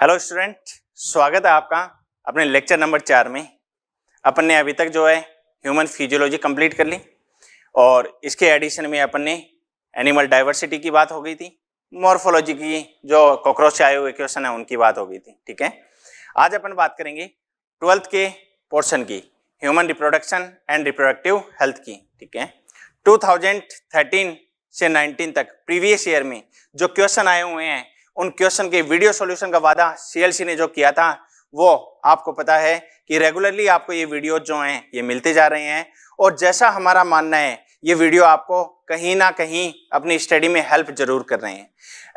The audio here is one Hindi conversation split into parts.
हेलो स्टूडेंट स्वागत है आपका अपने लेक्चर नंबर चार में अपन ने अभी तक जो है ह्यूमन फिजियोलॉजी कंप्लीट कर ली और इसके एडिशन में अपन ने एनिमल डाइवर्सिटी की बात हो गई थी मॉर्फोलॉजी की जो कॉकरोच से आए हुए क्वेश्चन है उनकी बात हो गई थी ठीक है आज अपन बात करेंगे ट्वेल्थ के पोर्शन की human reproduction and reproductive health की ठीक है 2013 से 19 तक प्रीवियस ईयर में जो क्वेश्चन आए हुए हैं उन क्वेश्चन के वीडियो सॉल्यूशन का वादा सीएलसी ने जो किया था वो आपको पता है कि रेगुलरली आपको ये वीडियो जो हैं ये मिलते जा रहे हैं और जैसा हमारा मानना है ये वीडियो आपको कहीं ना कहीं अपनी स्टडी में हेल्प जरूर कर रहे हैं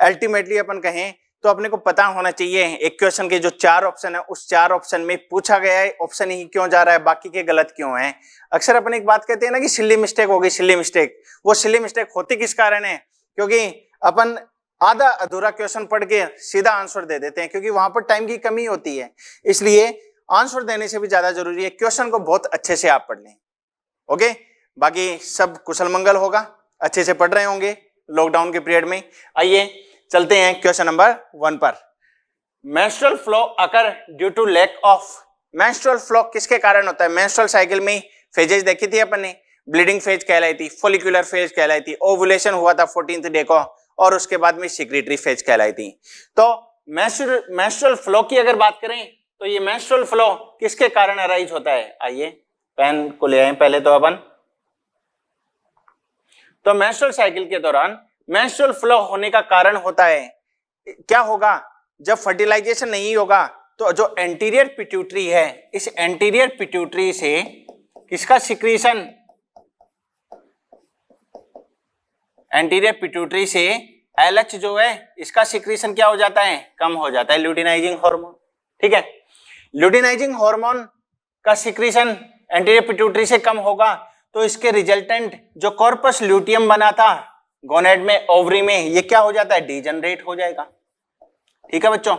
अल्टीमेटली अपन कहें तो अपने को पता होना चाहिए एक क्वेश्चन के जो चार ऑप्शन है उस चार ऑप्शन में पूछा गया है ऑप्शन ही क्यों जा रहा है बाकी के गलत क्यों है अक्सर अपन एक बात कहते हैं ना कि सिल्ली मिस्टेक होगी सिल्ली मिस्टेक वो सिल्ली मिस्टेक होती किस कारण है क्योंकि अपन आधा अधूरा क्वेश्चन पढ़ के सीधा आंसर दे देते हैं क्योंकि वहां पर टाइम की कमी होती है इसलिए आंसर देने से भी ज्यादा जरूरी है क्वेश्चन को बहुत अच्छे से आप पढ़ लें ओके बाकी सब कुशल मंगल होगा अच्छे से पढ़ रहे होंगे लॉकडाउन के पीरियड में आइए चलते हैं क्वेश्चन नंबर वन पर menstrual flow occur due to lack of menstrual flow किसके कारण होता है मेंस्ट्रुअल साइकिल में फेजेज देखी थी अपन ने ब्लीडिंग फेज कहलाई थी फोलिकुलर फेज कहलाई थी ओवुलेशन हुआ था फोर्टीन डे को और उसके बाद में सिक्रेटरी फेज कहलाई थी तो मैस्ट्रल फ्लो की अगर बात करें तो ये मैस्ट्रल फ्लो किसके कारण अराइज होता है आइए पेन को ले आए पहले तो अपन तो मैस्ट्रल साइकिल के दौरान मैस्ट्रल फ्लो होने का कारण होता है क्या होगा जब फर्टिलाइजेशन नहीं होगा तो जो एंटीरियर पिट्यूटरी है इस एंटीरियर पिट्यूटरी से किसका सिक्रीशन एंटीरियर पिट्यूटरी से एलएच जो है इसका सिक्रीशन क्या हो जाता है कम हो जाता है ल्यूटिनाइजिंग हार्मोन ठीक है ल्यूटिनाइजिंग हार्मोन का सिक्रीशन एंटीरियर पिट्यूटरी से कम होगा तो इसके रिजल्टेंट जो कॉर्पस ल्यूटियम बना था गोनेड में ओवरी में ये क्या हो जाता है डिजनरेट हो जाएगा ठीक है बच्चों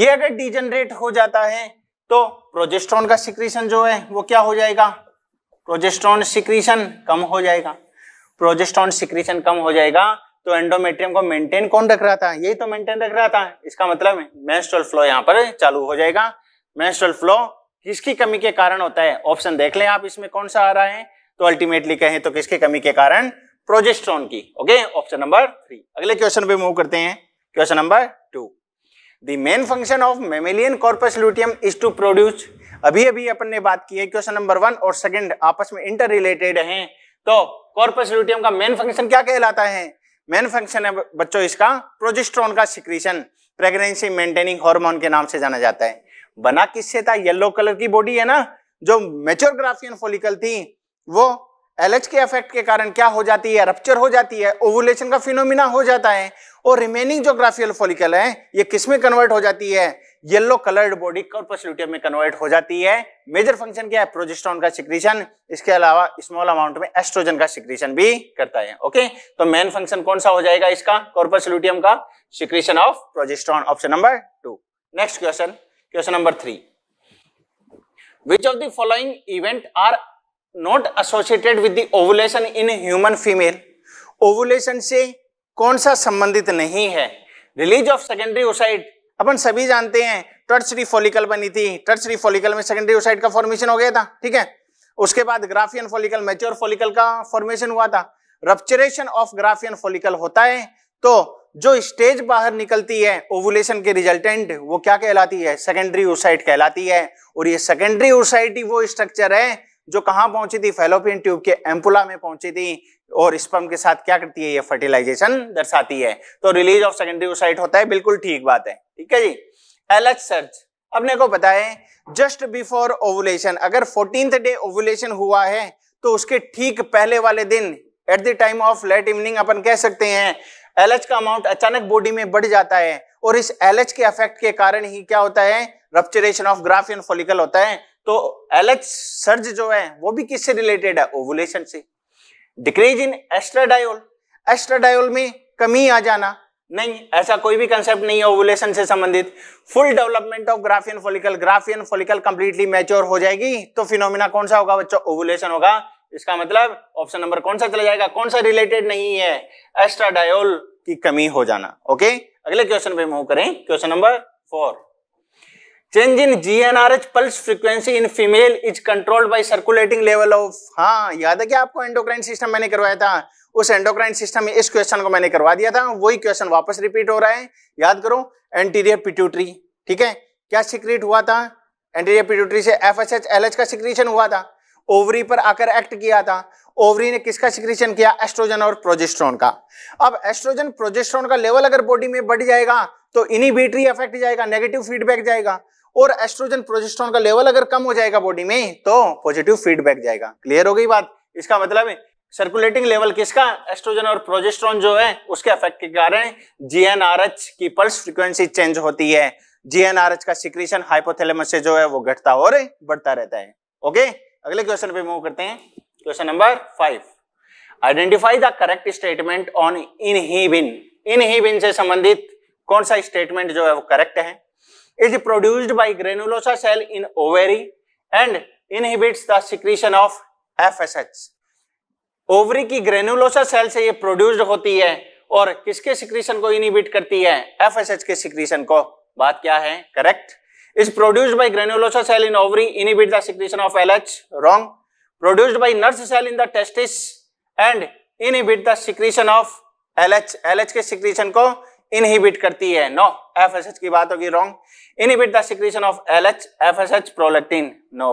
ये अगर डिजनरेट हो जाता है तो प्रोजेस्ट्रॉन का सिक्रीशन जो है वो क्या हो जाएगा प्रोजेस्ट्रॉन सिक्रीशन कम हो जाएगा प्रोजेस्ट्रॉन सिक्रीशन कम हो जाएगा तो एंडोमेट्रियम को मेंटेन कौन रख रहा था यही तो मेंटेन रख रहा था इसका मतलब मेंस्ट्रुअल फ्लो यहाँ पर चालू हो जाएगा मेंस्ट्रुअल फ्लो किसकी कमी के कारण होता है ऑप्शन देख लें आप इसमें कौन सा आ रहा है तो अल्टीमेटली कहें तो किसकी कमी के कारण प्रोजेस्ट्रॉन की ओके ऑप्शन नंबर थ्री अगले क्वेश्चन पे मूव करते हैं question number two the main function of mammalian corpus luteum is to produce अभी अभी अपन ने बात की है क्वेश्चन नंबर वन और सेकंड आपस में इंटर रिलेटेड है तो कॉर्पस ल्यूटियम का मेन फंक्शन क्या कहलाता है मेन फंक्शन है बच्चों इसका प्रोजेस्ट्रॉन का सिक्रीशन प्रेगनेंसी मेंटेनिंग हार्मोन के नाम से जाना जाता है बना किससे था येलो कलर की बॉडी है ना जो मेच्योर ग्राफियन फोलिकल थी वो एलएच के इफेक्ट के कारण क्या हो जाती है रप्चर हो जाती है ओवुलेशन का फिनोमिना हो जाता है और रिमेनिंग जो ग्राफियल फोलिकल है ये किसमें कन्वर्ट हो जाती है yellow coloured body corpus luteum में कन्वर्ट हो जाती है मेजर फंक्शन क्या है प्रोजेस्ट्रॉन का सिक्रीशन इसके अलावा स्मॉल अमाउंट में एस्ट्रोजन का सिक्रीशन भी करता है ओके तो मेन फंक्शन कौन सा हो जाएगा इसका कॉर्पस ल्यूटियम का secretion of progesterone option number two next question question number three which of the following event are not associated with the ovulation in human female ovulation से कौन सा संबंधित नहीं है रिलीज ऑफ सेकेंडरी ओसाइट अपन सभी जानते हैं टर्सरी फॉलिकल बनी थी टर्सरी फॉलिकल में सेकेंडरी ओसाइड का फॉर्मेशन हो गया था ठीक है उसके बाद ग्राफियन फॉलिकल मेच्योर फॉलिकल का फॉर्मेशन हुआ था रपचरेशन ऑफ ग्राफियन फॉलिकल होता है तो जो स्टेज बाहर निकलती है ओवुलेशन के रिजल्टेंट वो क्या कहलाती है सेकेंडरी ओसाइट कहलाती है और ये सेकेंडरी ओसाइट ही वो स्ट्रक्चर है जो कहां पहुंची थी फेलोपियन ट्यूब के एम्पुला में पहुंची थी और स्पर्म के साथ क्या करती है ये फर्टिलाइजेशन दर्शाती है तो रिलीज ऑफ सेकेंडरी ओसाइट होता है बिल्कुल ठीक बात है ठीक है जी एलएच सर्च अपने को बताए जस्ट बिफोर ओवुलेशन अगर फोर्टीन डे ओवुलेशन हुआ है तो उसके ठीक पहले वाले दिन at the time of late evening अपन कह सकते हैं एलएच का अमाउंट अचानक बॉडी में बढ़ जाता है और इस एलएच के अफेक्ट के कारण ही क्या होता है रप्चरेशन ऑफ ग्राफियन फोलिकल होता है तो एलएच सर्ज जो है वो भी किससे रिलेटेड है ओवुलेशन से डिक्रीज इन एस्ट्राडायोल एस्ट्राडायोल में कमी आ जाना नहीं ऐसा कोई भी कंसेप्ट नहीं है ओवुलेशन से संबंधित full development of Graafian follicle Graafian follicle completely mature हो जाएगी तो फिनोमिना कौन सा होगा बच्चों ओवुलेशन होगा इसका मतलब ऑप्शन नंबर कौन सा चला जाएगा कौन सा रिलेटेड नहीं है एस्ट्राडायोल की कमी हो जाना ओके अगले क्वेश्चन पे मूव करें question number four change in G N R H pulse frequency in female is controlled by circulating level of हाँ याद है क्या आपको एंडोक्राइन सिस्टम मैंने करवाया था उस एंडोक्राइन सिस्टम में इस क्वेश्चन को मैंने करवा दिया था वही क्वेश्चन वापस रिपीट हो रहा है याद करो एंटीरियर पिट्यूटरी ठीक है क्या सिक्रेट हुआ था एंटीरियर पिट्यूटरी से एफ एच का सिक्रीशन हुआ था ओवरी पर आकर एक्ट किया था ओवरी ने किसका सिक्रीशन किया एस्ट्रोजन और प्रोजेस्ट्रॉन का अब एस्ट्रोजन प्रोजेस्ट्रॉन का लेवल अगर बॉडी में बढ़ जाएगा तो इनिबिटरी इफेक्ट जाएगा नेगेटिव फीडबैक जाएगा और एस्ट्रोजन प्रोजेस्ट्रॉन का लेवल अगर कम हो जाएगा बॉडी में तो पॉजिटिव फीडबैक जाएगा क्लियर हो गई बात इसका मतलब है सर्कुलेटिंग लेवल किसका एस्ट्रोजन और प्रोजेस्ट्रॉन जो है उसके इफेक्ट के कारण जीएनआरएच की पल्स फ्रीक्वेंसी चेंज होती है जीएनआरएच का सिक्रीशन हाइपोथैलेमस से जो है वो घटता और बढ़ता रहता है ओके अगले क्वेश्चन पे मूव करते हैं question number five identify the correct statement on inhibin inhibin से संबंधित कौन सा स्टेटमेंट जो है वो करेक्ट है is produced by granulosa cell in ovary and inhibits the secretion of FSH. Ovary की ग्रेनुलोसा सेल से ये प्रोड्यूस्ड होती है और किसके सिक्रीशन को इनिबिट करती है एफएसएच के सिक्रीशन को बात क्या है correct is produced by granulosa cell in ovary inhibit the secretion of L H wrong produced by nurse cell in the testis and inhibit the secretion of L H के सिक्रीशन को इनहिबिट करती है नो एफ एस एच की बात होगी wrong inhibit the secretion of L H F S H prolactin no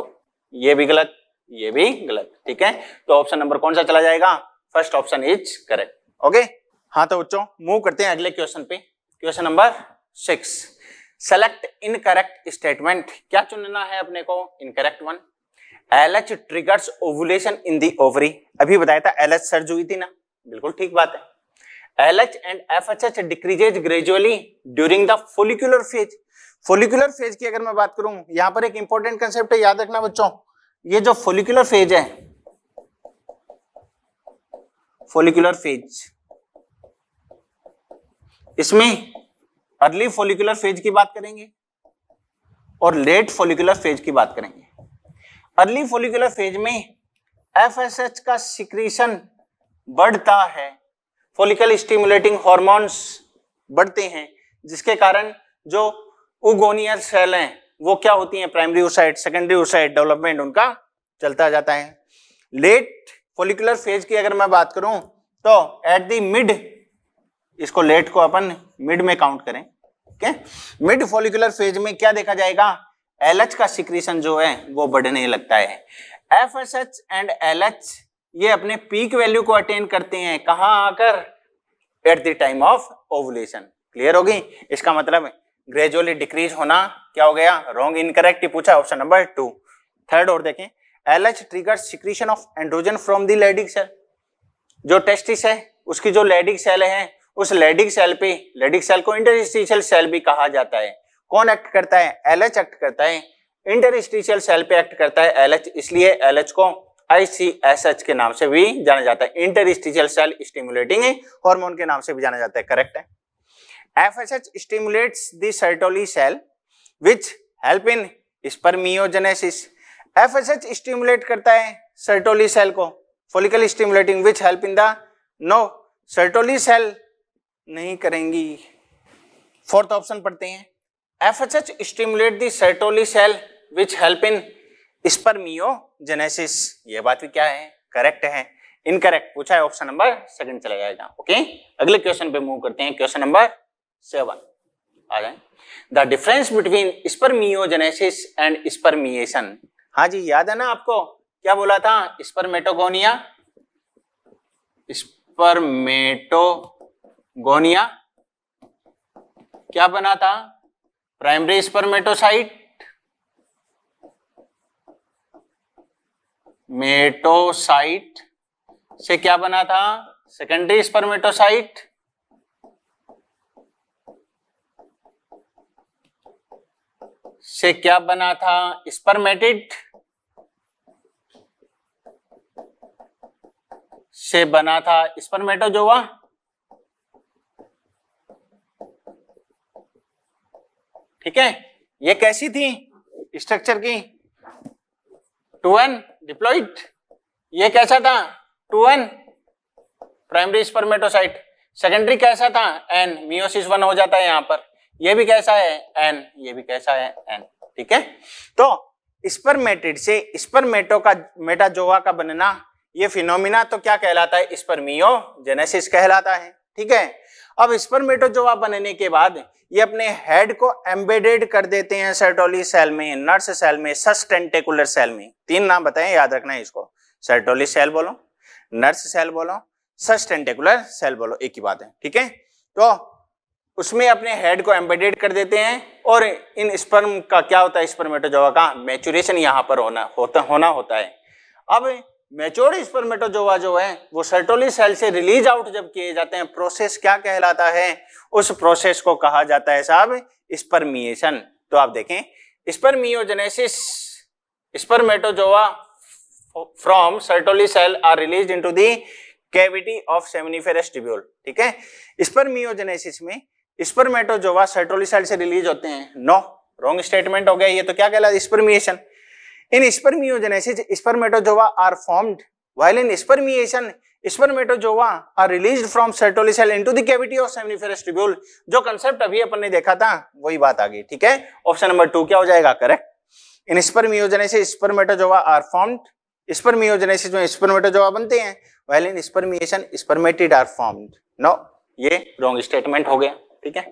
ये भी गलत ये भी गलत ठीक है तो ऑप्शन नंबर कौन सा चला जाएगा first option is correct okay हाँ तो बच्चों मूव करते हैं अगले क्वेश्चन पे question number six select incorrect statement क्या चुनना है अपने को incorrect one L H triggers ovulation in the ovary अभी बताया था एल एच सर्ज हुई थी ना बिल्कुल ठीक बात है LH and FHH decreases gradually during the follicular phase. Follicular phase की अगर मैं बात करूं यहां पर एक इंपॉर्टेंट कंसेप्ट है याद रखना बच्चों ये जो फोलिकुलर फेज है फोलिकुलर फेज इसमें अर्ली फोलिकुलर फेज की बात करेंगे और लेट फोलिकुलर फेज की बात करेंगे अर्ली फोलिकुलर फेज में एफ एस एच का सिक्रीशन बढ़ता है फोलिकल स्टिमुलेटिंग हॉर्मोन्स बढ़ते हैं जिसके कारण जो उगोनियल सेल हैं वो क्या होती हैं primary oocyte secondary oocyte development उनका चलता जाता है लेट फोलिकुलर फेज की अगर मैं बात करूं तो एट दी मिड इसको लेट को अपन मिड में काउंट करें ओके मिड फोलिकुलर फेज में क्या देखा जाएगा एलएच का सिक्रीशन जो है वो बढ़ने लगता है एफएसएच एंड एलएच ये अपने पीक वैल्यू को अटेन करते हैं कहा आकर at the time of ovulation clear हो गई इसका मतलब ग्रेजुअली डिक्रीज होना क्या हो गया रॉन्ग इनकरेक्ट पूछा ऑप्शन नंबर टू थर्ड और देखें L H trigger secretion of androgen from the Leydig cell जो टेस्टिस है उसकी जो लेडिक सेल है उस लेडिक सेल पे लेडिक सेल को इंटरस्टिशियल सेल भी कहा जाता है कौन एक्ट करता है एल एच एक्ट करता है इंटरस्टिशियल सेल पे एक्ट करता है एल एच इसलिए एल एच को आईसीएसएच के नाम से भी जाना जाता है इंटरस्टिशियल सेल स्टिमुलेटिंग हॉर्मोन के नाम से भी जाना जाता है करेक्ट है FSH stimulates the Sertoli cell which help in spermiogenesis FSH stimulate करता है सर्टोली सेल को follicle stimulating which help in the no Sertoli cell नहीं करेंगी फोर्थ ऑप्शन पढ़ते हैं FSH stimulate Sertoli cell which help in spermiogenesis ये बात भी क्या है करेक्ट है इनकरेक्ट पूछा है ऑप्शन नंबर सेकंड चला जाएगा ओके अगले क्वेश्चन पे मूव करते हैं क्वेश्चन नंबर सेवन आ जाए the difference between spermiogenesis and spermiation हाँ जी याद है ना आपको क्या बोला था स्पर्मेटोगोनिया स्पर्मेटोगोनिया क्या बना था प्राइमरी स्पर्मेटोसाइट मेटोसाइट से क्या बना था सेकेंडरी स्पर्मेटोसाइट से क्या बना था स्पर्मेटिड से बना था स्पर्मेटोजोवा ठीक है ये कैसी थी स्ट्रक्चर की टू एन डिप्लॉइड ये कैसा था two N primary spermatocyte secondary कैसा था एन मियोसिस वन हो जाता है यहां पर ये भी कैसा है एन ये भी कैसा है एन ठीक है तो स्पर्मेटेड से स्पर्मेटो का मेटाजोवा का बनना ये फिनोमिना तो क्या कहलाता है स्पर्मियो जेनेसिस कहलाता है ठीक है अब स्पर्मेटोजोआ बनने के बाद ये अपने हेड को एम्बेडेड कर देते हैं सर्टोली सेल में नर्स सेल में सस्टेंटेकुलर सेल में तीन नाम बताएं याद रखना है इसको सर्टोली सेल बोलो नर्स सेल बोलो सस्टेंटेकुलर सेल बोलो एक ही बात है ठीक है तो उसमें अपने हेड को एम्बेडेड कर देते हैं और इन स्पर्म का क्या होता है स्पर्मेटोजोवा का मेचुरेशन यहाँ पर होना होता होना होता है अब मेच्योर स्पर्मेटोजोवा जो है वो सर्टोली सेल से रिलीज आउट जब किए जाते हैं प्रोसेस क्या कहलाता है उस प्रोसेस को कहा जाता है साहब स्पर्मिएशन तो आप देखें spermiogenesis spermatozoa from Sertoli cell are release into the cavity of seminiferous tubule ठीक है स्पर्मियोजेनेसिस में स्पर्मेटोजोवा सर्टोली सेल से रिलीज होते हैं नो रॉन्ग स्टेटमेंट हो गया ये तो क्या कहलाता है spermiation in spermiogenesis spermatozoa are formed, while in spermiation spermatozoa are released from sertoli cell into the cavity of seminiferous tubule. जो कंसेप्ट अभी अपन ने देखा था वही बात आ गई ठीक है ऑप्शन नंबर टू क्या हो जाएगा correct in spermiogenesis spermatozoa are formed spermiogenesis में स्पर्मेटोजोवा बनते हैं while in spermiation spermatid are formed no ये रॉन्ग स्टेटमेंट हो गया ठीक है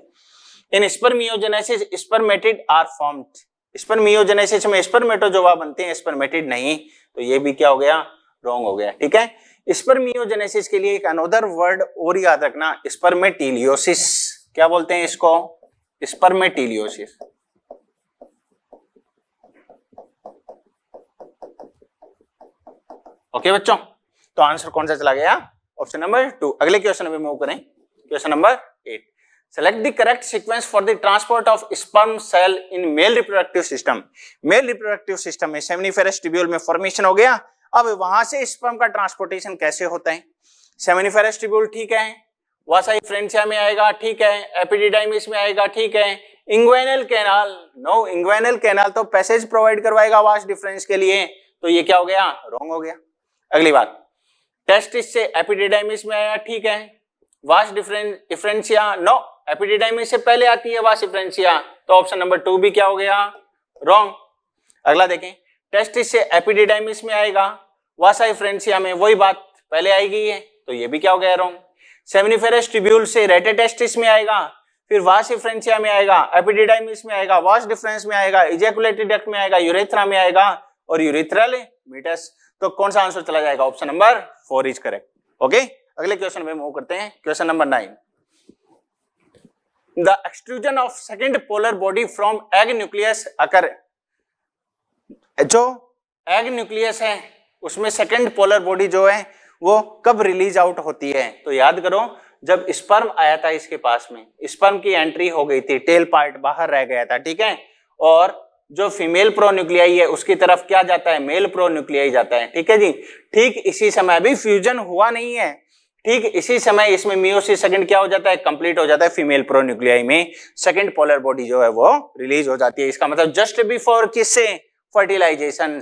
in spermiogenesis spermatid are formed spermiogenesis में स्पर्मेटो स्पर्मेटोजोवा बनते हैं स्पर्मेटिड नहीं तो ये भी क्या हो गया रॉन्ग हो गया ठीक है स्पर्मियोजेनेसिस के लिए एक अनोदर वर्ड और याद रखना स्पर्मेटिलियोसिस क्या बोलते हैं इसको स्पर्मेटिलियोसिस ओके बच्चों तो आंसर कौन सा चला गया ऑप्शन नंबर टू अगले क्वेश्चन पे मूव करें question number eight Select the correct sequence for the transport of sperm cell in male reproductive system. Male reproductive system में seminiferous tubule में formation हो गया अब वहां से sperm का transportation कैसे होता है seminiferous tubule ठीक है वासाई फ्रेंसिया में आएगा ठीक है एपिडिडाइमिस में आएगा ठीक है inguinal canal no inguinal canal तो पैसेज प्रोवाइड करवाएगा वास डिफरेंस के लिए तो ये क्या हो गया रॉन्ग हो गया अगली बात टेस्टिस से एपिडिडाइमिस में आया ठीक है वास डिफरेंस डिफरेंसिया नो एपिडिडाइम से पहले आती है वासिफ्रेंसिया तो ऑप्शन नंबर टू भी क्या हो गया रॉन्ग अगला देखें टेस्टिस से एपिडिडाइमिस में आएगा वासाइफ्रेंसिया में वही बात पहले आएगी है तो ये भी क्या हो गया रॉन्ग सेमिनिफेरस ट्रिब्यूल से रेटेटेस्टिस में आएगा फिर वास डिफ्रेंसिया में आएगा एपिडिडाइमिस में आएगा वास डिफरेंस में आएगा इजेकुलेटेड डक्ट में आएगा यूरेथ्रा में आएगा और यूरेथ्रल मीटस तो कौन सा आंसर चला जाएगा option number four is correct okay अगले क्वेश्चन में मूव करते हैं question number nine the extrusion of second polar body from egg nucleus occur जो एग न्यूक्लियस है उसमें सेकेंड पोलर बॉडी जो है वो कब रिलीज आउट होती है तो याद करो जब स्पर्म आया था इसके पास में स्पर्म की एंट्री हो गई थी टेल पार्ट बाहर रह गया था ठीक है और जो फीमेल प्रो न्यूक्लियाई है उसकी तरफ क्या जाता है मेल प्रो न्यूक्लियाई जाता है ठीक है जी ठीक इसी समय अभी फ्यूजन हुआ नहीं है ठीक इसी समय इसमें मियोसिस सेकंड क्या हो जाता है कंप्लीट हो जाता है फीमेल प्रोन्यूक्लियाई में सेकंड पोलर बॉडी जो है वो रिलीज हो जाती है इसका मतलब जस्ट बिफोर किससे fertilization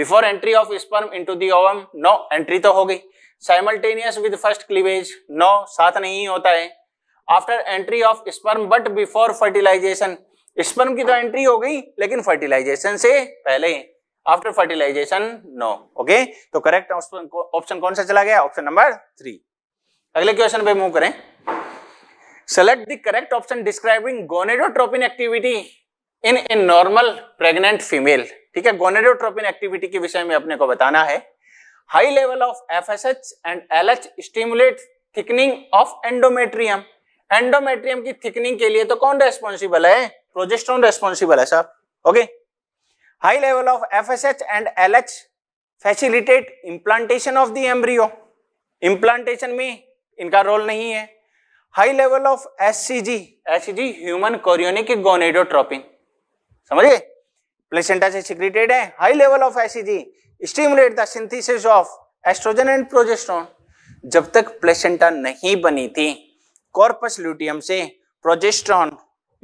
before entry of sperm into to ovum no entry तो हो गई simultaneous with first cleavage no साथ नहीं होता है after entry of sperm but before fertilization sperm की तो एंट्री हो गई लेकिन फर्टिलाइजेशन से पहले आफ्टर फर्टिलाइजेशन नो ओके तो करेक्ट ऑप्शन कौन सा चला गया ऑप्शन नंबर थ्री अगले क्वेश्चन पे मूव करें select the correct option describing gonadotropin activity in a normal pregnant female ठीक है गोनेडोट्रोपिन एक्टिविटी के विषय में अपने को बताना है high level of F S H and L H stimulate thickening of endometrium endometrium की थिकनिंग के लिए तो कौन रेस्पॉन्सिबल है प्रोजेस्ट्रॉन रेस्पॉन्सिबल है sir okay high level of F S H and L H facilitate implantation of the embryo implantation में इनका रोल नहीं है high level of S C G S C G human chorionic gonadotropin समझिए प्लेसेंटा से सिक्रेटेड है high level of S C G stimulate the synthesis of oestrogen and progesterone जब तक प्लेसेंटा नहीं बनी थी कॉर्पस ल्यूटियम से प्रोजेस्ट्रॉन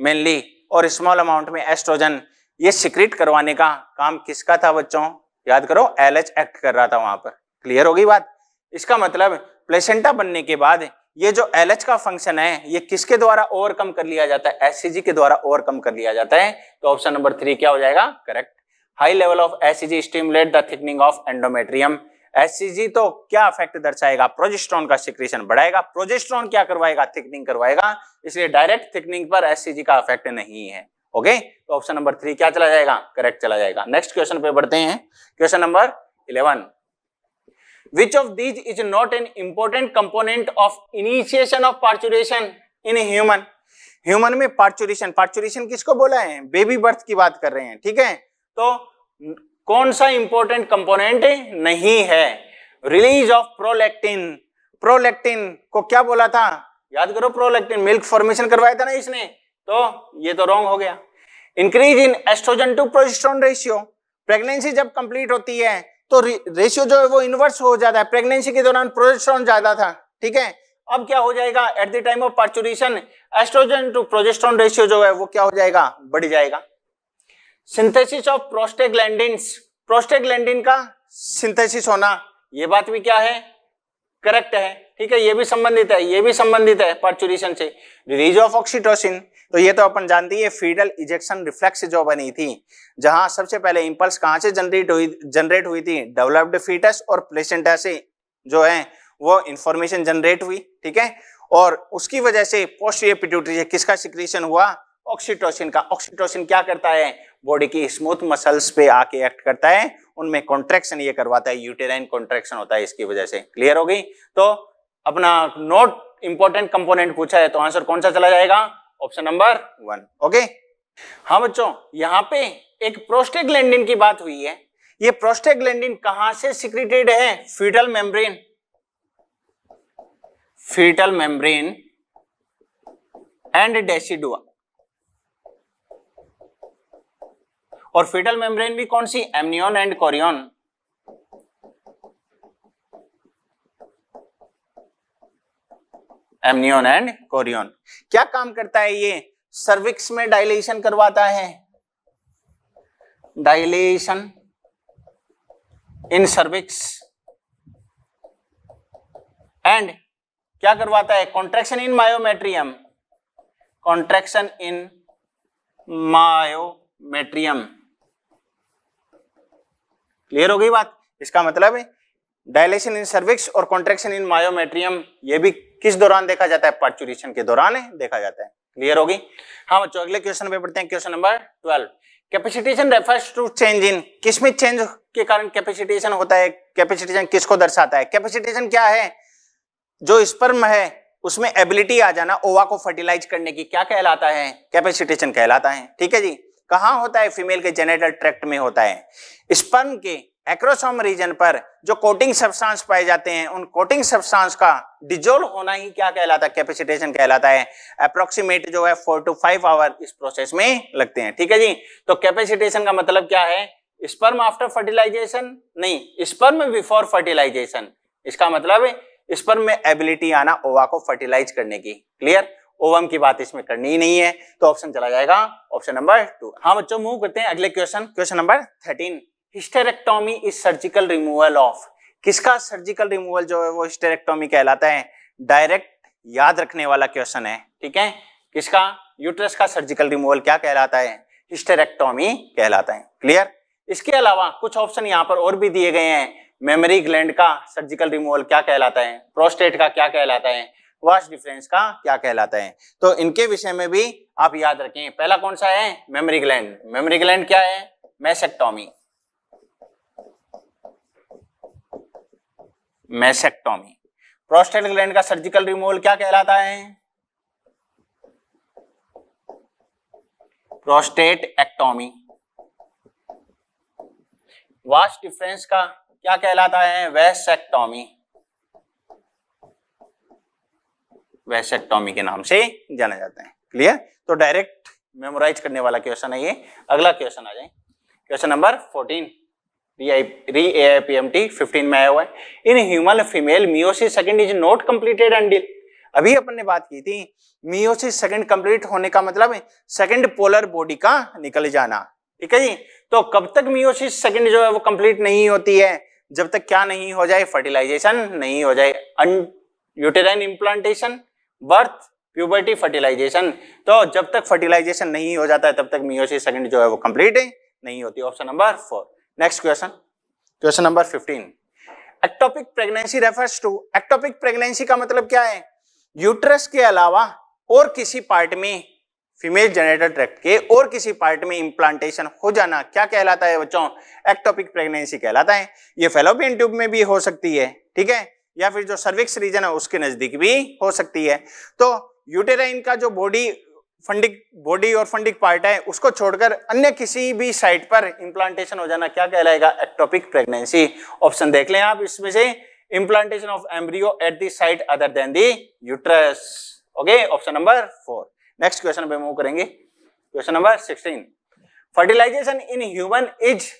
मेनली और स्मॉल अमाउंट में एस्ट्रोजन ये सिक्रेट करवाने का काम किसका था बच्चों याद करो एलएच एक्ट कर रहा था वहां पर क्लियर होगी बात इसका मतलब प्लेसेंटा बनने के बाद ये जो एल का फंक्शन है ये किसके द्वारा ओवरकम कर लिया जाता है एस के द्वारा ओवरकम कर लिया जाता है तो ऑप्शन नंबर थ्री क्या हो जाएगा correct high level of S stimulate the thickening of endometrium S तो क्या इफेक्ट दर्शाएगा प्रोजेस्ट्रॉन का सिक्रेशन बढ़ाएगा प्रोजेस्ट्रॉन क्या करवाएगा थिकनिंग करवाएगा इसलिए डायरेक्ट थिकनिंग पर एस का इफेक्ट नहीं है ओके तो ऑप्शन नंबर थ्री क्या चला जाएगा करेक्ट चला जाएगा नेक्स्ट क्वेश्चन पे बढ़ते हैं question number eleven which of these is not an important component of initiation of parturition in human human में पार्चुरेशन पार्चुरेशन किसको बोला है बेबी बर्थ की बात कर रहे हैं ठीक है तो कौन सा इंपॉर्टेंट कंपोनेंट नहीं है रिलीज ऑफ प्रोलेक्टिन प्रोलेक्टिन को क्या बोला था याद करो प्रोलेक्टिन मिल्क फॉर्मेशन करवाया था ना इसने तो ये तो रॉन्ग हो गया increase in estrogen to progesterone ratio pregnancy जब कंप्लीट होती है तो रेशियो जो है वो इन्वर्स हो जाता है प्रेगनेंसी के दौरान प्रोजेस्ट्रॉन ज्यादा था ठीक है अब क्या हो जाएगा at the time of parturition estrogen to progesterone ratio जो है वो क्या हो जाएगा बढ़ जाएगा सिंथेसिस ऑफ प्रोस्टेग्लैंडिन प्रोस्टेग्लैंडिन का सिंथेसिस होना ये बात भी क्या है करेक्ट है ठीक है ये भी संबंधित है ये भी संबंधित है पार्चुरेशन से रिलीज ऑफ ऑक्सीटोसिन तो ये तो अपन जानती है फीडल इजेक्शन रिफ्लेक्स जो बनी थी जहां सबसे पहले इंपल्स कहां से जनरेट हुई जनरेट हुई थी डेवलप्ड फीटस और प्लेसेंटा से जो है वो इंफॉर्मेशन जनरेट हुई ठीक है और उसकी वजह से पोस्टीरियर पिट्यूटरी से किसका सिक्रीशन हुआ ऑक्सीटोसिन का ऑक्सीटोसिन क्या करता है बॉडी की स्मूथ मसल्स पे आके एक्ट करता है उनमें कॉन्ट्रेक्शन ये करवाता है यूटेराइन कॉन्ट्रेक्शन होता है इसकी वजह से क्लियर हो गई तो अपना नोट इंपॉर्टेंट कंपोनेंट पूछा है तो आंसर कौन सा चला जाएगा ऑप्शन नंबर वन ओके हाँ बच्चों यहाँ पे एक प्रोस्टेग्लैंडिन की बात हुई है ये प्रोस्टेग्लैंडिन कहां से सिक्रेटेड है fetal membrane fetal membrane and decidua और फीटल मेम्ब्रेन भी कौन सी amnion and chorion amnion and chorion क्या काम करता है ये सर्विक्स में डायलेशन करवाता है डायलेशन इन सर्विक्स एंड क्या करवाता है contraction in myometrium contraction in myometrium clear हो गई बात इसका मतलब है डायलेशन इन सर्विक्स और कॉन्ट्रेक्शन इन मायोमेट्रियम ये भी किस दौरान देखा जाता है पार्चुरेशन के दौरान देखा जाता है क्लियर होगी हाँ बच्चों अगले क्वेश्चन पे पढ़ते हैं question number twelve capacitation refers to change in किसमें चेंज के कारण कैपेसिटेशन होता है कैपेसिटेशन किसको दर्शाता है कैपेसिटेशन क्या है जो स्पर्म है उसमें एबिलिटी आ जाना ओवा को फर्टिलाइज करने की क्या कहलाता है कैपेसिटेशन कहलाता है ठीक है जी कहा होता है फीमेल के जेनेटल ट्रैक्ट में होता है स्पर्म के एक्रोसोम रीजन पर जो कोटिंग सब्सटेंस पाए जाते हैं उन कोटिंग सब्सटेंस का डिजोल्व होना ही क्या कहलाता है कैपेसिटेशन कहलाता है अप्रोक्सीमेट जो है फोर टू फाइव आवर इस प्रोसेस में लगते हैं ठीक है जी तो कैपेसिटेशन का मतलब क्या है स्पर्म आफ्टर फर्टिलाइजेशन नहीं स्पर्म बिफोर फर्टिलाइजेशन इसका मतलब स्पर्म में एबिलिटी आना ओवा को फर्टिलाइज करने की क्लियर ओवम की बात इसमें करनी ही नहीं है तो ऑप्शन चला जाएगा ऑप्शन नंबर टू हाँ बच्चों मूव करते हैं अगले question question number thirteen hysterectomy is surgical removal of किसका सर्जिकल रिमूवल जो है वो हिस्टेरेक्टोमी कहलाता है डायरेक्ट याद रखने वाला क्वेश्चन है ठीक है किसका यूट्रस का सर्जिकल रिमूवल क्या कहलाता है हिस्टेरेक्टोमी कहलाता है क्लियर इसके अलावा कुछ ऑप्शन यहाँ पर और भी दिए गए हैं मेमोरी ग्लैंड का सर्जिकल रिमूवल क्या कहलाता है प्रोस्टेट का क्या कहलाता है वास्ट डिफरेंस का क्या कहलाता है तो इनके विषय में भी आप याद रखें पहला कौन सा है मेमोरी ग्लैंड मेमोरी ग्लैंड क्या है मैसेक्टोमी मैसेक्टोमी प्रोस्टेट ग्लैंड का सर्जिकल रिमूवल क्या कहलाता है प्रोस्टेट एक्टोमी वास्ट डिफरेंस का क्या कहलाता है वेसेक्टोमी वेसेक्टोमी के नाम से जाना जाता है क्लियर तो डायरेक्ट मेमोराइज करने वाला क्वेश्चन है ये अगला क्वेश्चन आ जाए question number fourteen re A I P M T fifteen में आया हुआ है in human female meiosis second is not completed until अभी अपन ने बात की थी मियोसिस सेकंड कंप्लीट होने का मतलब सेकंड पोलर बॉडी का निकल जाना ठीक है जी तो कब तक मियोसिस सेकंड जो है वो कंप्लीट नहीं होती है जब तक क्या नहीं हो जाए फर्टिलाइजेशन नहीं हो जाए uterine implantation birth puberty fertilization तो जब तक फर्टिलाइजेशन नहीं हो जाता है तब तक मियोसिस सेकंड जो है वो कंप्लीट नहीं होती option number four next question question number 15. Ectopic pregnancy refers to ectopic pregnancy का मतलब क्या है यूट्रस के अलावा और किसी पार्ट में फीमेल जनरेटर ट्रैक्ट के और किसी पार्ट में इम्प्लांटेशन हो जाना क्या कहलाता है बच्चों एक्टोपिक प्रेगनेंसी कहलाता है ये फेलोपियन ट्यूब में भी हो सकती है ठीक है या फिर जो सर्विक्स रीजन है उसके नजदीक भी हो सकती है तो यूटेराइन का जो बॉडी फंडिक बॉडी और फंडिक पार्ट है उसको छोड़कर अन्य किसी भी साइट पर इम्प्लांटेशन हो जाना क्या कहलाएगा एक्टोपिक प्रेगनेंसी ऑप्शन देख लें आप इसमें से implantation of embryo at the site other than the uterus okay option number four next question पे मूव करेंगे question number sixteen fertilization in human is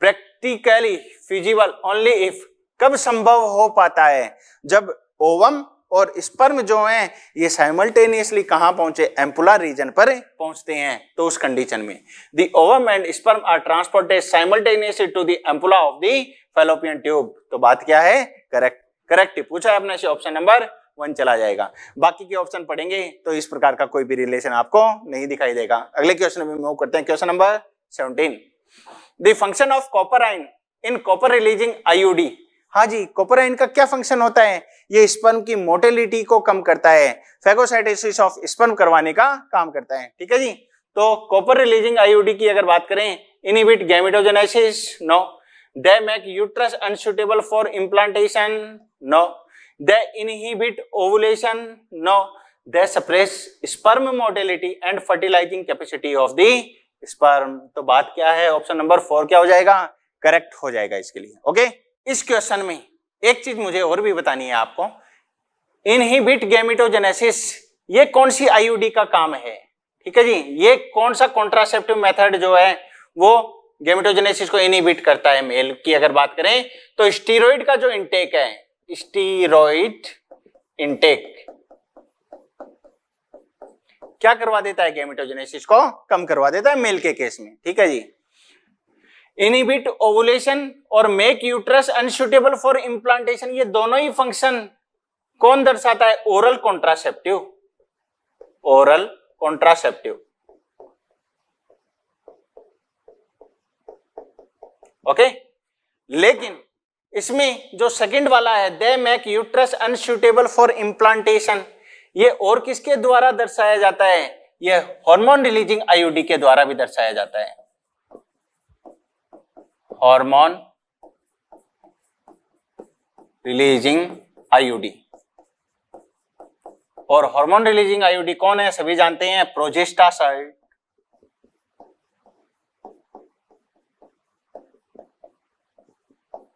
practically feasible only if कब संभव हो पाता है जब ओवम और स्पर्म जो हैं ये साइमल्टेनियसली कहाँ पहुंचे एम्पुलर रीजन पर पहुंचते हैं तो उस कंडीशन में the ovum and sperm are transported simultaneously to the ampulla of the fallopian tube तो बात क्या है करेक्ट करेक्ट पूछा है अपने से ऑप्शन नंबर वन चला जाएगा बाकी के ऑप्शन पढ़ेंगे तो इस प्रकार का कोई भी रिलेशन आपको नहीं दिखाई देगा अगले क्वेश्चन में मूव करते हैं question number seventeen the function of copper ion in copper releasing IUD हाँ जी कोपोराइन का क्या फंक्शन होता है ये स्पर्म की मोटेलिटी को कम करता है फेगोसाइटेसिस ऑफ स्पर्म करवाने का काम करता है ठीक है जी तो कॉपर रिलीजिंग आईओडी की अगर बात करें inhibit gametogenesis no they make uterus unsuitable for implantation no they inhibit ovulation no they suppress sperm motility and fertilizing capacity of the sperm तो बात क्या है ऑप्शन नंबर फोर क्या हो जाएगा करेक्ट हो जाएगा इसके लिए ओके okay? इस क्वेश्चन में एक चीज मुझे और भी बतानी है आपको इनहिबिट गैमिटोजेनेसिस ये कौन सी आईयूडी का काम है ठीक है जी ये कौन सा कॉन्ट्रासेप्टिव मेथड जो है वो गेमिटोजेनेसिस को इनहिबिट करता है मेल की अगर बात करें तो स्टीरोइड का जो इंटेक है स्टीरोइड इंटेक क्या करवा देता है गेमिटोजेनेसिस को कम करवा देता है मेल के केस में ठीक है जी इनिबिट ओवुलेशन और make uterus unsuitable for implantation ये दोनों ही फंक्शन कौन दर्शाता है oral contraceptive oral contraceptive okay लेकिन इसमें जो सेकंड वाला है they make uterus unsuitable for implantation ये और किसके द्वारा दर्शाया जाता है यह हार्मोन रिलीजिंग आईयूडी के द्वारा भी दर्शाया जाता है हॉर्मोन रिलीजिंग आईओडी और हार्मोन रिलीजिंग आईओडी कौन है सभी जानते हैं प्रोजेस्टासाइड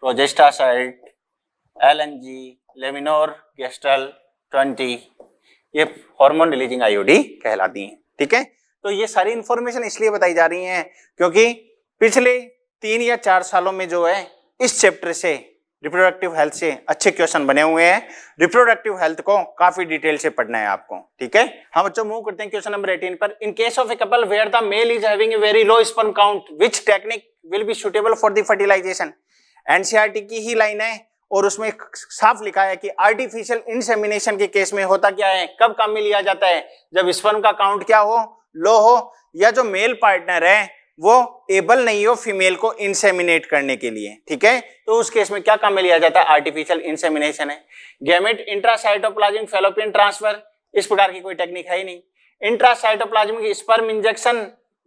प्रोजेस्टासाइड एलएनजी लेमिनोर गेस्ट्रल 20 ये हार्मोन रिलीजिंग आईओडी कहलाती हैं ठीक है तो ये सारी इंफॉर्मेशन इसलिए बताई जा रही है क्योंकि पिछले तीन या चार सालों में जो है इस चैप्टर से रिप्रोडक्टिव हेल्थ से अच्छे क्वेश्चन बने हुए हैं रिप्रोडक्टिव हेल्थ को काफी डिटेल से पढ़ना है आपको ठीक है हम बच्चों मूव करते हैं क्वेश्चन नंबर एटीन पर in case of a couple where the male is having a very low sperm count which technique will be suitable for the fertilization NCERT की ही लाइन है और उसमें साफ लिखा है कि आर्टिफिशियल इनसेमिनेशन के केस में होता क्या है कब काम में लिया जाता है जब स्पर्म का काउंट क्या हो लो हो या जो मेल पार्टनर है वो एबल नहीं हो फीमेल को इंसेमिनेट करने के लिए ठीक है तो उस केस में क्या काम में लिया जाता है आर्टिफिशियल इंसेमिनेशन है गैमेट इंट्रासाइटोप्लाजमिक फेलोपियन ट्रांसफर इस प्रकार की कोई टेक्निक है ही नहीं इंट्रासाइटोप्लाजमिक स्पर्म इंजेक्शन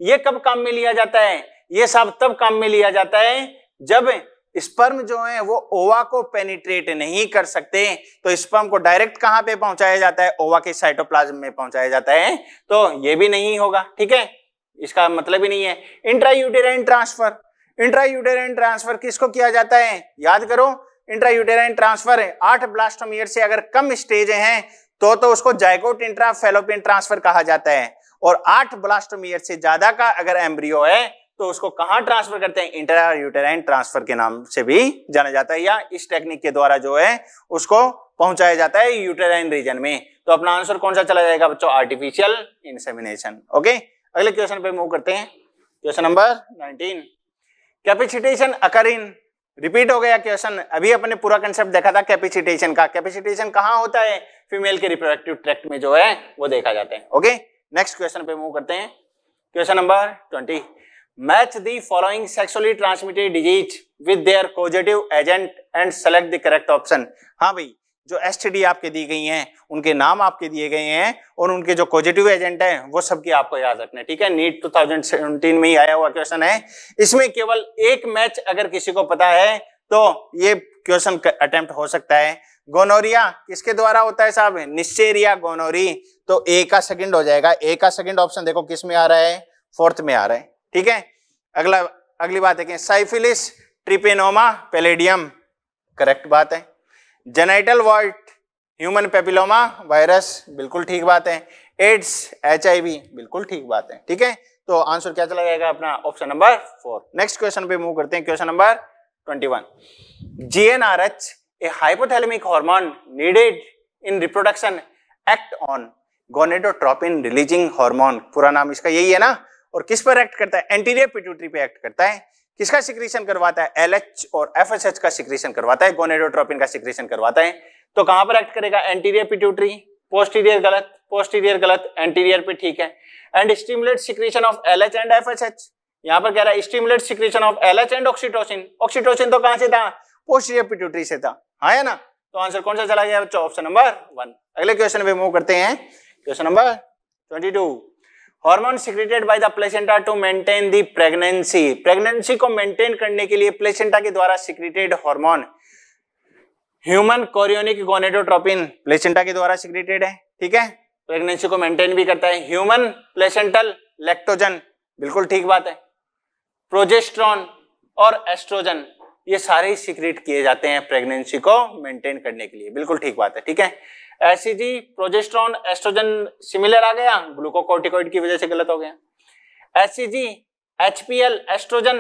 ये कब काम में लिया जाता है ये सब तब काम में लिया जाता है जब स्पर्म जो है वो ओवा को पेनिट्रेट नहीं कर सकते तो स्पर्म को डायरेक्ट कहां पे पहुंचाया जाता है ओवा के साइटोप्लाज्म में पहुंचाया जाता है तो ये भी नहीं होगा ठीक है इसका मतलब ही नहीं है intra uterine transfer intra uterine transfer किसको किया जाता है याद करो इंट्रा यूटेराइन ट्रांसफर आठ ब्लास्टोमियर से अगर कम स्टेज हैं तो तो उसको जायकोट इंट्रा फेलोपियन ट्रांसफर कहा जाता है और आठ ब्लास्टोमियर से ज्यादा का अगर एम्ब्रियो है तो उसको कहां ट्रांसफर करते हैं इंट्रा यूटेराइन ट्रांसफर के नाम से भी जाना जाता है या इस टेक्निक के द्वारा जो है उसको पहुंचाया जाता है यूटेराइन रीजन में तो अपना आंसर कौन सा चला जाएगा बच्चों आर्टिफिशियल इंसेमिनेशन ओके अगले क्वेश्चन पे मूव करते हैं question number 19 capacitation occur in repeat हो गया क्वेश्चन अभी अपने पूरा कंसेप्ट देखा था कैपेसिटेशन का कैपेसिटेशन कहाँ होता है फीमेल के रिप्रोडक्टिव ट्रैक्ट में जो है वो देखा जाता है ओके नेक्स्ट क्वेश्चन पे मूव करते हैं question number twenty match the following sexually transmitted disease with their causative agent and select the correct option हाँ भाई जो एस आपके दी गई हैं उनके नाम आपके दिए गए हैं और उनके जो पॉजिटिव एजेंट हैं वो की आपको याद रखना है ठीक है नीट 2017 में ही आया हुआ क्वेश्चन है इसमें केवल एक मैच अगर किसी को पता है तो ये क्वेश्चन अटेम्प्ट हो सकता है गोनोरिया किसके द्वारा होता है साहब निश्चेरिया गोनोरी तो ए का सेकेंड हो जाएगा ए का सेकेंड ऑप्शन देखो किस में आ रहा है फोर्थ में आ रहा है ठीक है अगला अगली बात देखें साइफिलिस ट्रिपेनोमा पेलेडियम करेक्ट बात है genital wart human papilloma virus बिल्कुल ठीक बात है एड्स एच बिल्कुल ठीक बात है ठीक है तो आंसर क्या चला जाएगा अपना option number four next question पे मूव करते हैं question number twenty one G N R H a hypothalamic hormone needed in reproduction act on gonadotropin releasing hormone पूरा नाम इसका यही है ना और किस पर एक्ट करता है एंटीरियर पिट्यूटरी पे एक्ट करता है किसका सिक्रीशन करवाता है एल और एफ का सिक्रीशन करवाता है गोनेडोट्रोपिन का सिक्रीशन करवाता है तो कहां पर एक्ट करेगा एंटीरियर पिट्यूटरी पोस्टीरियर गलत पोस्टीरियर गलत एंटीरियर पे ठीक है and stimulate secretion of L H and F H H यहां पर कह रहा है stimulate secretion of L H and oxytocin oxytocin तो कहां से था पोस्टीरियर पिट्यूटरी से था हाँ है ना तो आंसर कौन सा चला गया बच्चों ऑप्शन नंबर वन अगले क्वेश्चन पे मूव करते हैं question number twenty two hormone secreted by the placenta to maintain the pregnancy pregnancy को मेंटेन करने के लिए प्लेसेंटा के द्वारा secreted hormone human chorionic gonadotropin placenta के द्वारा सिक्रेटेड है ठीक है प्रेगनेंसी को मेंटेन भी करता है ह्यूमन प्लेसेंटल लेक्टोजन बिल्कुल ठीक बात है प्रोजेस्ट्रॉन और एस्ट्रोजन ये सारे सिक्रेट किए जाते हैं प्रेगनेंसी को मेंटेन करने के लिए बिल्कुल ठीक बात है ठीक है एसीजी प्रोजेस्ट्रॉन एस्ट्रोजन सिमिलर आ गया ग्लूकोकॉर्टिकॉइड की वजह से गलत हो गया ACG HPL oestrogen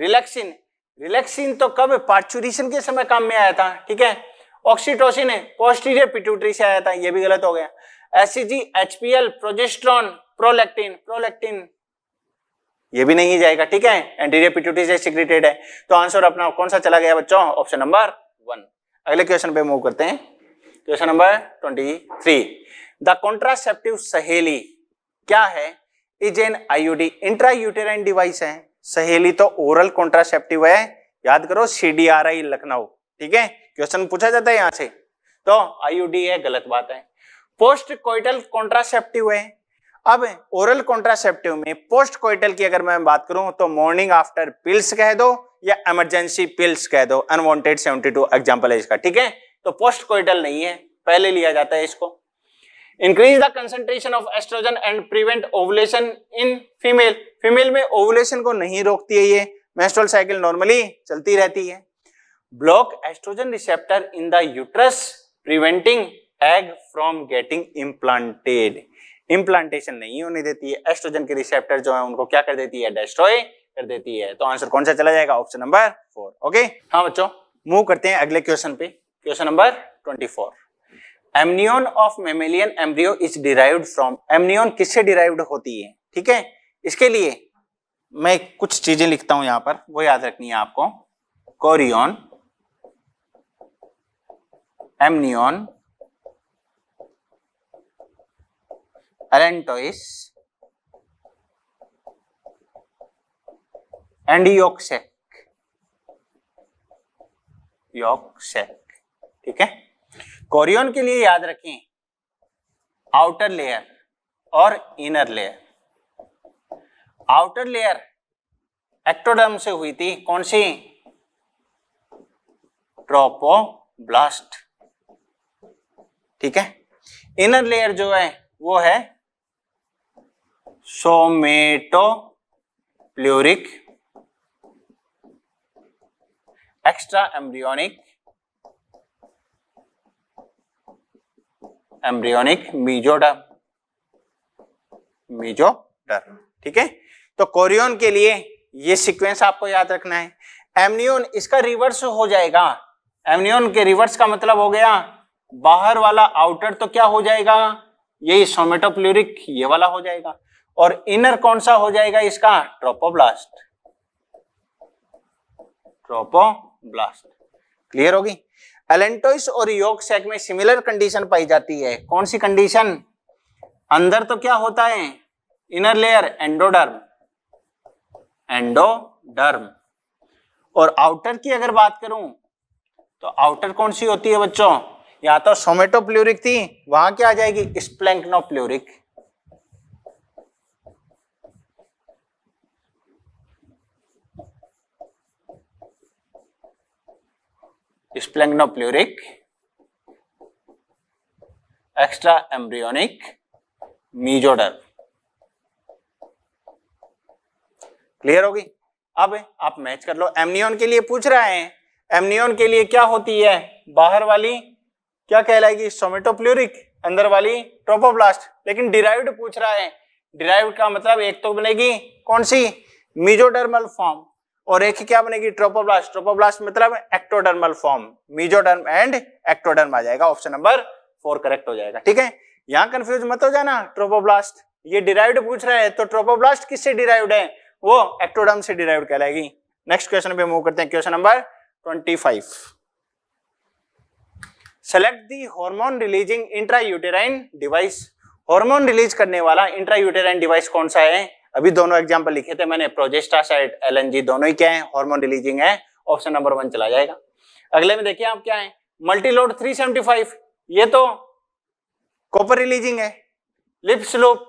relaxin relaxin तो कब पार्चुरेशन के समय काम में आया था ठीक है ऑक्सीटोसिन पोस्टीरियर पिट्यूटरी से आया था ये भी गलत हो गया ACG HPL progesterone prolactin prolactin ये भी नहीं जाएगा ठीक है एंटीरियर पिट्यूटरी से सिक्रेटेड है तो आंसर अपना कौन सा चला गया बच्चों ऑप्शन नंबर वन अगले क्वेश्चन पे मूव करते हैं question number twenty three the contraceptive Saheli क्या है is an IUD intra uterine device है सहेली तो ओरल कॉन्ट्रासेप्टिव है याद करो सीडीआरआई लखनऊ ठीक है क्वेश्चन पूछा जाता है यहां से तो आईयूडी है गलत बात है पोस्ट कोइटल कॉन्ट्रासेप्टिव है अब ओरल कॉन्ट्रासेप्टिव में पोस्ट कोइटल की अगर मैं बात करूं तो मॉर्निंग आफ्टर पिल्स कह दो या इमरजेंसी पिल्स कह दो अनवांटेड 72 एग्जांपल है इसका ठीक है तो पोस्ट कोइटल नहीं है पहले लिया जाता है इसको increase the concentration of oestrogen and prevent ovulation in female female में ओवुलेशन को नहीं रोकती है ये मेस्ट्रोल साइकिल नॉर्मली चलती रहती है block oestrogen receptor in the uterus preventing egg from getting implanted implantation नहीं होने देती है एस्ट्रोजन के रिसेप्टर जो है उनको क्या कर देती है डेस्ट्रॉय कर देती है तो आंसर कौन सा चला जाएगा ऑप्शन नंबर फोर ओके हाँ बच्चों मूव करते हैं अगले क्वेश्चन पे question number 24 amnion of mammalian embryo is derived from amnion किससे डिराइव्ड होती है ठीक है इसके लिए मैं कुछ चीजें लिखता हूं यहां पर वो याद रखनी है आपको chorion amnion allantois and yolk sac yolk sac ठीक है कोरियोन के लिए याद रखें आउटर लेयर और inner layer outer layer ectoderm से हुई थी कौन सी ट्रोपोब्लास्ट ठीक है इनर लेयर जो है वो है somatopleuric extra embryonic embryonic mesoderm mesoderm ठीक है तो कोरियोन के लिए ये सीक्वेंस आपको याद रखना है एमनियोन इसका रिवर्स हो जाएगा एमनियोन के रिवर्स का मतलब हो गया बाहर वाला आउटर तो क्या हो जाएगा यही सोमेटोप्लूरिक ये वाला हो जाएगा और इनर कौन सा हो जाएगा इसका ट्रोपोब्लास्ट ट्रोपोब्लास्ट क्लियर होगी एलेंटोइस और योग सेक में सिमिलर कंडीशन पाई जाती है कौन सी कंडीशन अंदर तो क्या होता है इनर लेयर एंडोडर्म एंडोडर्म और आउटर की अगर बात करूं तो आउटर कौन सी होती है बच्चों या तो सोमेटोप्ल्यूरिक थी वहां क्या आ जाएगी splanchnopleuric extra embryonic mesoderm clear होगी अब आप मैच कर लो एमनियन के लिए पूछ रहे हैं एमनियन के लिए क्या होती है बाहर वाली क्या कहलाएगी सोमेटोप्ल्यूरिक अंदर वाली ट्रोपोब्लास्ट लेकिन डिराइव्ड पूछ रहा है डिराइव्ड का मतलब एक तो बनेगी कौन सी मिजोडर्मल फॉर्म और एक क्या बनेगी ट्रोपोब्लास्ट ट्रोपोब्लास्ट मतलब ectodermal form mesoderm and ectoderm आ जाएगा ऑप्शन नंबर फोर करेक्ट हो जाएगा ठीक है यहाँ कंफ्यूज मत हो जाना ट्रोपोब्लास्ट ये डिराइव्ड पूछ रहे हैं तो ट्रोपोब्लास्ट किससे डिराइव्ड है वो एक्टोडर्म से डिराइव कहलाएगी नेक्स्ट क्वेश्चन पे मूव करते हैं question number twenty five select the hormone releasing intra uterine device hormone release करने वाला इंट्रा यूटेराइन डिवाइस कौन सा है अभी दोनों एग्जाम्पल लिखे थे मैंने प्रोजेस्टासाइड एलएनजी दोनों ही क्या है हॉर्मोन रिलीजिंग है ऑप्शन नंबर वन चला जाएगा अगले में देखिए आप क्या है मल्टीलोड 375 ये तो कॉपर रिलीजिंग है लिप स्लोप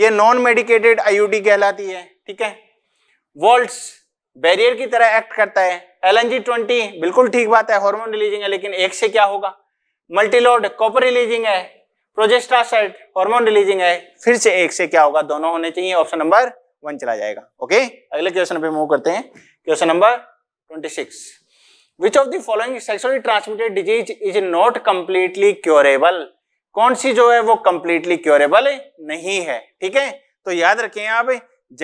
ये नॉन मेडिकेटेड आईयूडी कहलाती है ठीक है वोल्ट्स बैरियर की तरह एक्ट करता है एलएनजी 20 बिल्कुल ठीक बात है हार्मोन रिलीजिंग है लेकिन एक से क्या होगा मल्टीलोड कॉपर रिलीजिंग है प्रोजेस्ट्रासाइड हार्मोन रिलीजिंग है फिर से एक से क्या होगा दोनों होने चाहिए ऑप्शन नंबर वन चला जाएगा ओके अगले क्वेश्चन पे मूव करते हैं question number twenty six which of the following sexually transmitted disease is not completely curable कौन सी जो है वो कंप्लीटली क्योरेबल नहीं है ठीक है तो याद रखें आप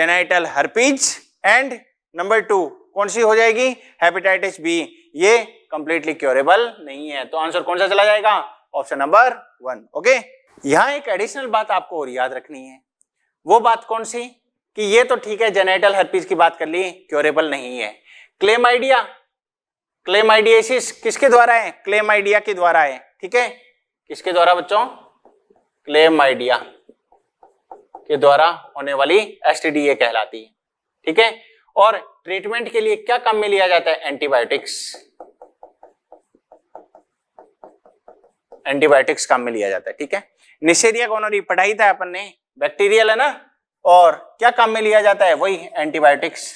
genital herpes and number two कौन सी हो जाएगी हेपेटाइटिस बी ये कंप्लीटली क्योरेबल नहीं है तो आंसर कौन सा चला जाएगा ऑप्शन नंबर वन ओके यहां एक एडिशनल बात आपको और याद रखनी है वो बात कौन सी कि ये तो ठीक है जेनेटल हर्पीज की बात कर ली क्योरेबल नहीं है क्लेम आइडिया क्लेम आइडियासिस किसके द्वारा है क्लेम आइडिया के द्वारा है ठीक है किसके द्वारा बच्चों क्लेम आइडिया के द्वारा होने वाली एस कहलाती है ठीक है और ट्रीटमेंट के लिए क्या काम में लिया जाता है एंटीबायोटिक्स एंटीबायोटिक्स काम में लिया जाता है ठीक है निशेरिया गोनोरी पढ़ाई था अपन ने बैक्टीरियल है ना और क्या काम में लिया जाता है वही एंटीबायोटिक्स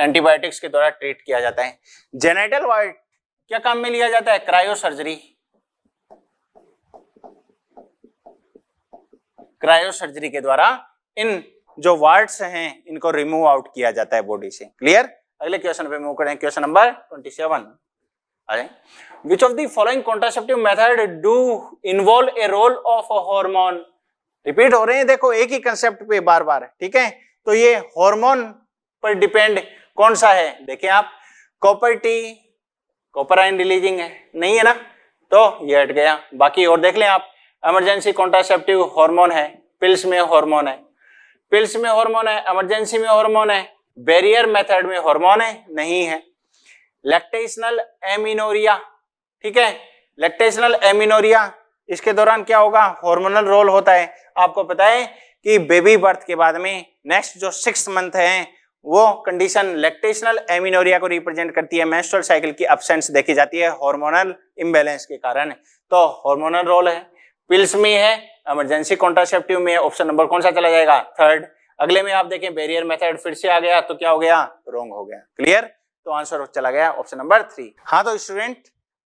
एंटीबायोटिक्स के द्वारा ट्रीट किया जाता है जेनेटल वार्ड क्या काम में लिया जाता है क्रायो सर्जरी क्रायो सर्जरी के द्वारा इन जो वार्ड्स हैं इनको रिमूव आउट किया जाता है बॉडी से क्लियर अगले क्वेश्चन पे मूव करें question number twenty seven right? Which of the repeat हो रहे हैं देखो एक ही कंसेप्ट पे बार बार ठीक है तो ये हॉर्मोन पर डिपेंड कौन सा है देखें आप copper T copper ion releasing है नहीं है ना तो ये हट गया बाकी और देख लें आप इमरजेंसी कॉन्ट्रासेप्टिव हॉर्मोन है पिल्स में हॉर्मोन है पिल्स में हॉर्मोन है इमरजेंसी में हॉर्मोन है बैरियर मेथड में हॉर्मोन है नहीं है लेक्टेशनल एमिनोरिया ठीक है लेक्टेशनल एमिनोरिया इसके दौरान क्या होगा हॉर्मोनल रोल होता है आपको पता है कि बेबी बर्थ के बाद में नेक्स्ट जो सिक्स मंथ है वो कंडीशन लेक्टेशनल एमिनोरिया को रिप्रेजेंट करती है मेस्ट्रल साइकिल की अपसेंस देखी जाती है हार्मोनल इम्बेलेंस के कारण तो हार्मोनल रोल है पिल्स में है इमरजेंसी कॉन्ट्रासेप्टिव में ऑप्शन नंबर कौन सा चला जाएगा थर्ड अगले में आप देखें बैरियर मेथड फिर से आ गया तो क्या हो गया रॉन्ग हो गया क्लियर तो आंसर चला गया ऑप्शन नंबर थ्री हाँ तो स्टूडेंट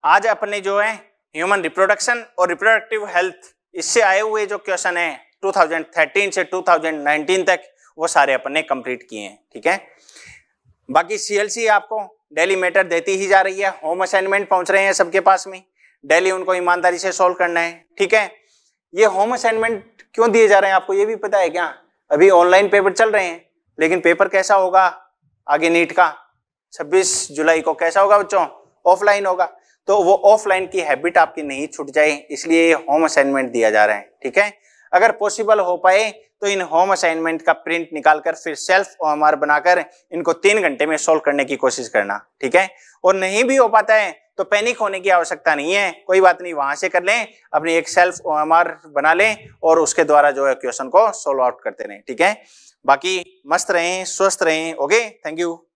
आज अपने जो है ह्यूमन रिप्रोडक्शन और रिप्रोडक्टिव हेल्थ इससे आए हुए जो क्वेश्चन है 2013 से 2019 तक वो सारे अपन ने कंप्लीट किए हैं ठीक है बाकी सीएलसी आपको डेली मैटर देती ही जा रही है होम असाइनमेंट पहुंच रहे हैं सबके पास में डेली उनको ईमानदारी से सॉल्व करना है ठीक है ये होम असाइनमेंट क्यों दिए जा रहे हैं आपको ये भी पता है क्या अभी ऑनलाइन पेपर चल रहे हैं लेकिन पेपर कैसा होगा आगे नीट का छब्बीस जुलाई को कैसा होगा बच्चों ऑफलाइन होगा तो वो ऑफलाइन की हैबिट आपकी नहीं छूट जाए इसलिए होम असाइनमेंट दिया जा रहा है ठीक है अगर पॉसिबल हो पाए तो इन होम असाइनमेंट का प्रिंट निकालकर फिर सेल्फ ओ बनाकर इनको तीन घंटे में सॉल्व करने की कोशिश करना ठीक है और नहीं भी हो पाता है तो पैनिक होने की आवश्यकता नहीं है कोई बात नहीं वहां से कर लें अपनी एक सेल्फ ओ बना लें और उसके द्वारा जो है क्वेश्चन को सोल्व आउट करते रहें ठीक है बाकी मस्त रहें स्वस्थ रहें ओके थैंक यू